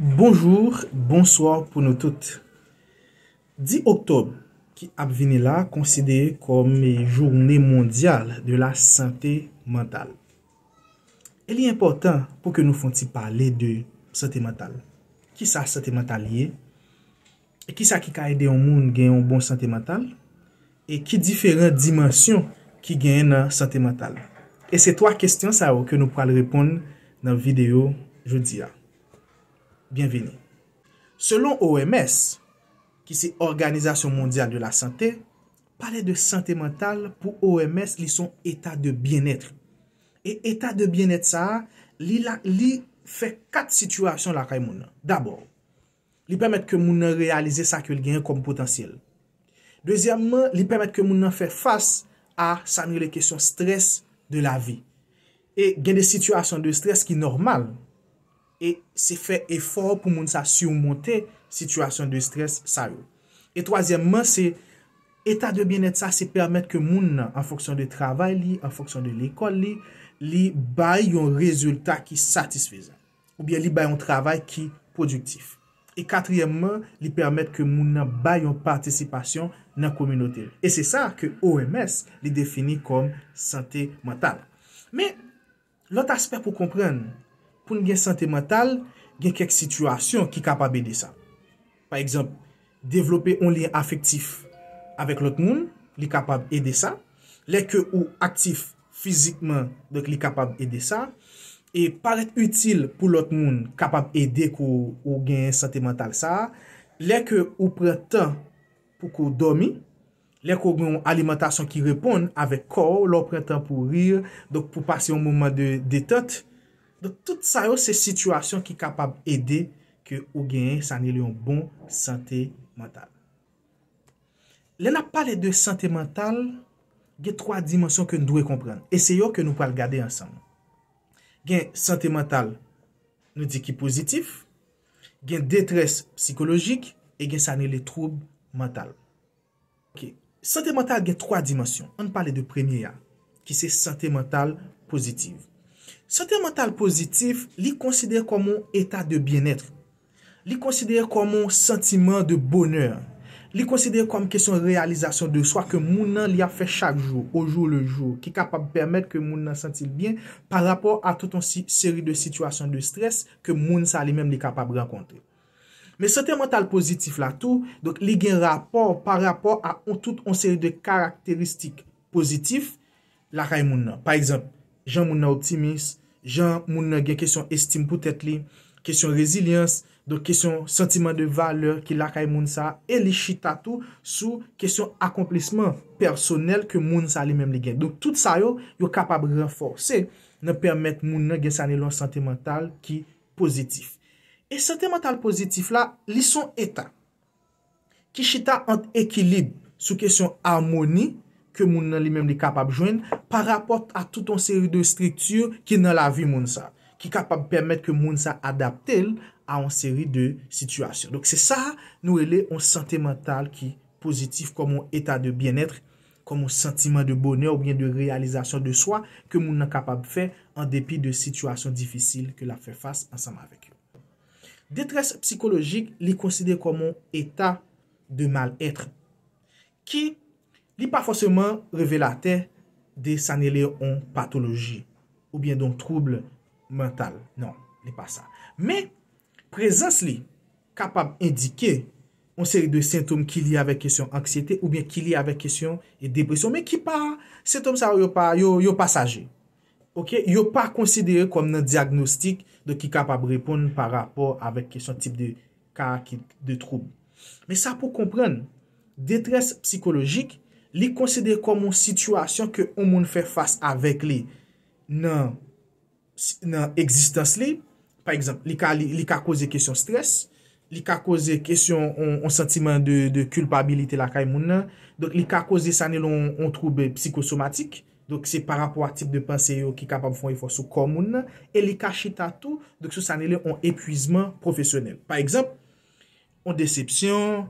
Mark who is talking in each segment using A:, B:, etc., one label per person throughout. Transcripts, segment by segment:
A: Bonjou, bonsoir pou nou tout. Di Oktob ki ap vini la konside konme jounè mondial de la sante mental. El li important pou ke nou fonti pale de sante mental. Ki sa sante mental liye? Ki sa ki ka ede yon moun gen yon bon sante mental? E ki diferent dimensyon ki gen yon sante mental? E se twa kestyon sa ou ke nou pral repon nan video joudi ya. Bienveni. Selon OMS, ki si Organizasyon Mondial de la Santé, pale de Santé Mental pou OMS li son Eta de Bien-Etre. E Eta de Bien-Etre sa, li fe kat situasyon la kay moun. Dabor, li pemet ke moun nan realize sa ke li genye kom potansyel. Dezyamman, li pemet ke moun nan fe fase a sanye le kesyon stres de la vi. E genye situasyon de stres ki normal moun. E se fè efor pou moun sa surmonte situasyon de stres sa yo. E tozyèmman, se eta de bienèt sa se permèt ke moun nan, an foksyon de travay li, an foksyon de l'ekol li, li bay yon rezultat ki satisfez. Ou bien li bay yon travay ki produktif. E katryèmman, li permèt ke moun nan bay yon patisipasyon nan kominote. E se sa ke OMS li defini kom sante matal. Me, lot asper pou komprenn, Poun gen sante mental, gen kek situasyon ki kapab ede sa. Par exemple, devlope on liye afektif avek lot moun, li kapab ede sa. Lè ke ou aktif fizikman, li kapab ede sa. E paret util pou lot moun kapab ede ko ou gen sante mental sa. Lè ke ou pren tan pou ko domi. Lè ke ou gen alimantasyon ki repon avek kor. Lè ou pren tan pou rir, pou pase yon mouman de tetat. Don, tout sa yo se situasyon ki kapab ede ke ou gen sanile yon bon sante mental. Len ap pale de sante mental gen troye dimensyon ke nou dwe kompren. Eseyo ke nou pal gade ansam. Gen sante mental nou di ki pozitif, gen detres psikolojik, e gen sanile troub mental. Sante mental gen troye dimensyon. An pale de premye ya ki se sante mental pozitif. Sante mental pozitif, li konsidere komon etat de bien etre. Li konsidere komon sentimen de boner. Li konsidere komon kesyon realizasyon de swa ke moun nan li a fe chak jou, ou jou le jou, ki kapab permette ke moun nan sentil bien pa rapor a tout an seri de situasyon de stres ke moun sa li men li kapab renkonte. Me sante mental pozitif la tou, li gen rapor pa rapor a tout an seri de karakteristik pozitif la kay moun nan. Par exemple, jan moun nan optimist, Jan moun nan gen kesyon estime pou tèt li, kesyon rezilyans, don kesyon sentimen de valeur ki lakay moun sa, e li chita tou sou kesyon akomplisman personel ke moun sa li menm li gen. Don tout sa yo, yo kapab renforse ne permette moun nan gen sanilon sentimental ki pozitif. E sentimental pozitif la, li son etan. Ki chita ant ekilib sou kesyon harmoni, ke moun nan li men li kapab jwen pa rapot a tout an seri de striktur ki nan la vi moun sa. Ki kapab permet ke moun sa adaptel a an seri de situasyon. Dok se sa nou ele an sante mental ki pozitif koman etat de bien etre, koman sentimen de bonen ou bien de realizasyon de swa ke moun nan kapab fe an depi de situasyon difisil ke la fe fase ansanman vek. Detres psikologik li konside koman etat de mal etre. Ki li pa fosseman revelate de sa ne li an patoloji ou bien don trouble mental. Non, li pa sa. Men, prezans li kapab indike an seri de sintoum ki li avek kesyon anksiyete ou bien ki li avek kesyon depresyon. Men ki pa, sintoum sa yo pasaje. Yo pa konsideye kon nan diagnostik de ki kapab repoun par rapor avek kesyon tip de trouble. Men sa pou kompren detres psikologik, li konsede komon sitwasyon ke ou moun fè fasy avèk li nan egzistans li. Par ekzamp, li ka kouze kesyon stres, li ka kouze kesyon an sentimen de kulpabilite la kay moun nan, li ka kouze sanelon an troube psikosomatik, se par apwa tip de panse yo ki kapab foun e fòsou komoun nan, e li ka chita tou, sou sanelon an epwizman profesyonel. Par ekzamp, an decepsyon,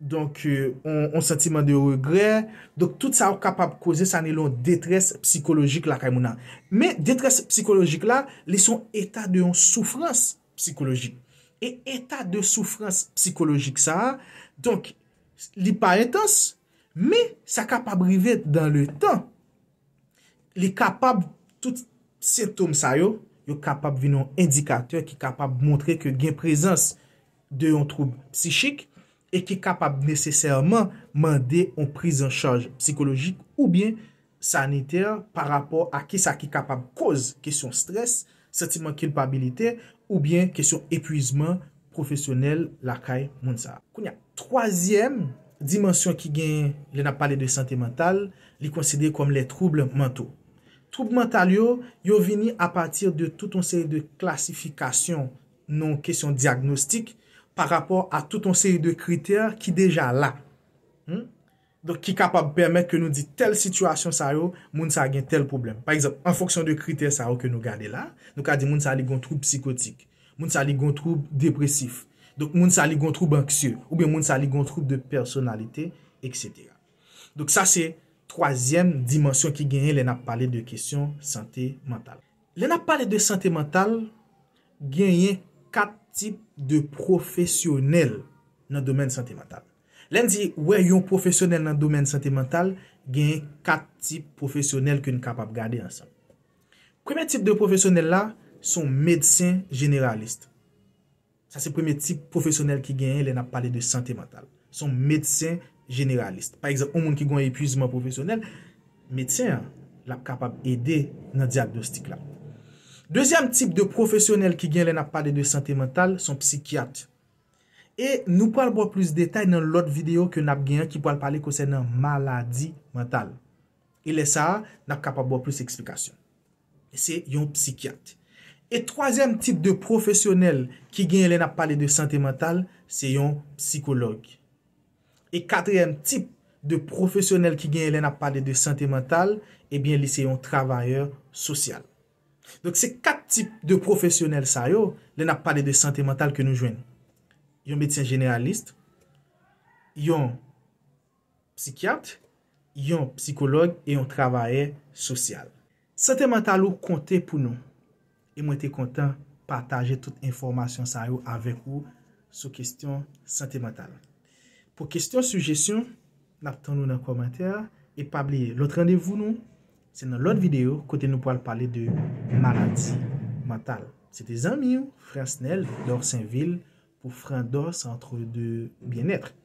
A: Donk, on euh, sentiman de regre. Donk, tout sa ou kapab koze sanilon detres psikolojik la kay mounan. Men, detres psikolojik la, li son etat de yon soufrans psikolojik. E etat de soufrans psikolojik sa. Donk, li pa intense, men sa kapab rive dan le tan. Li kapab tout sintoum sa yo. Yo kapab vinon indikateur ki kapab montre ke gen prezans de yon troub psikik. e ki kapab neseserman mande an priz an chaj psikolojik ou bien saniter par rapor a ki sa ki kapab koz kesyon stres, sentimen kilpabilite ou bien kesyon epuizman profesyonel lakay mounsa. Troasyem dimensyon ki gen lena pale de sante mental li konside kom le trouble mento. Trouble mental yo yo vini a patir de tout an sey de klasifikasyon non kesyon diagnostik pa rapor a tout an seri de kriter ki deja la. Hmm? Don ki kapab permet ke nou di tel situasyon sa yo, moun sa gen tel problem. Par exemple, an fonksyon de kriter sa yo ke nou gade la, nou ka di moun sa li gon troub psikotik, moun sa li gon troub depresif, donk moun sa li gon troub anksye, oube moun sa li gon troub de personalite, etc. Donk sa se troasyem dimensyon ki genye le nap pale de kesyon sante mental. Le nap pale de sante mental genye kat tip de profesyonel nan domen sante mental. Len di, wè yon profesyonel nan domen sante mental, genye kat tip profesyonel ki nou kapap gade ansan. Koumen tip de profesyonel la, son medsyen generalist. Sa se poumen tip profesyonel ki genye, le nan pale de sante mental. Son medsyen generalist. Par exemple, ou moun ki gwen epizman profesyonel, medsyen la kapap ede nan di agnostik la. Dezyanm tip de profesyonel ki gen lè nap pale de sante mental, son psikyat. E nou pal bo plus detay nan lot videyo ke nap gen ki pal pale kose nan maladi mental. E lè sa, nap kapab bo plus eksplikasyon. Se yon psikyat. E trozyanm tip de profesyonel ki gen lè nap pale de sante mental, se yon psikolog. E katryanm tip de profesyonel ki gen lè nap pale de sante mental, ebyen eh li se yon travayor sosyal. Donk se kat tip de profesyonel sa yo, le nap pale de sante mental ke nou jwen. Yon medsyen jeneralist, yon psikyat, yon psikolog, yon travaye sosyal. Sante mental ou konte pou nou. E mwen te kontan pataje tout informasyon sa yo avek ou sou kestyon sante mental. Po kestyon sujesyon, nap ton nou nan komenter e pabliye. Lot randevou nou? Se nan lot videyo, kote nou po al pale de malati matal. Se te zanmi ou, frasnel, dorsen vil pou fran dos antre de bien etre.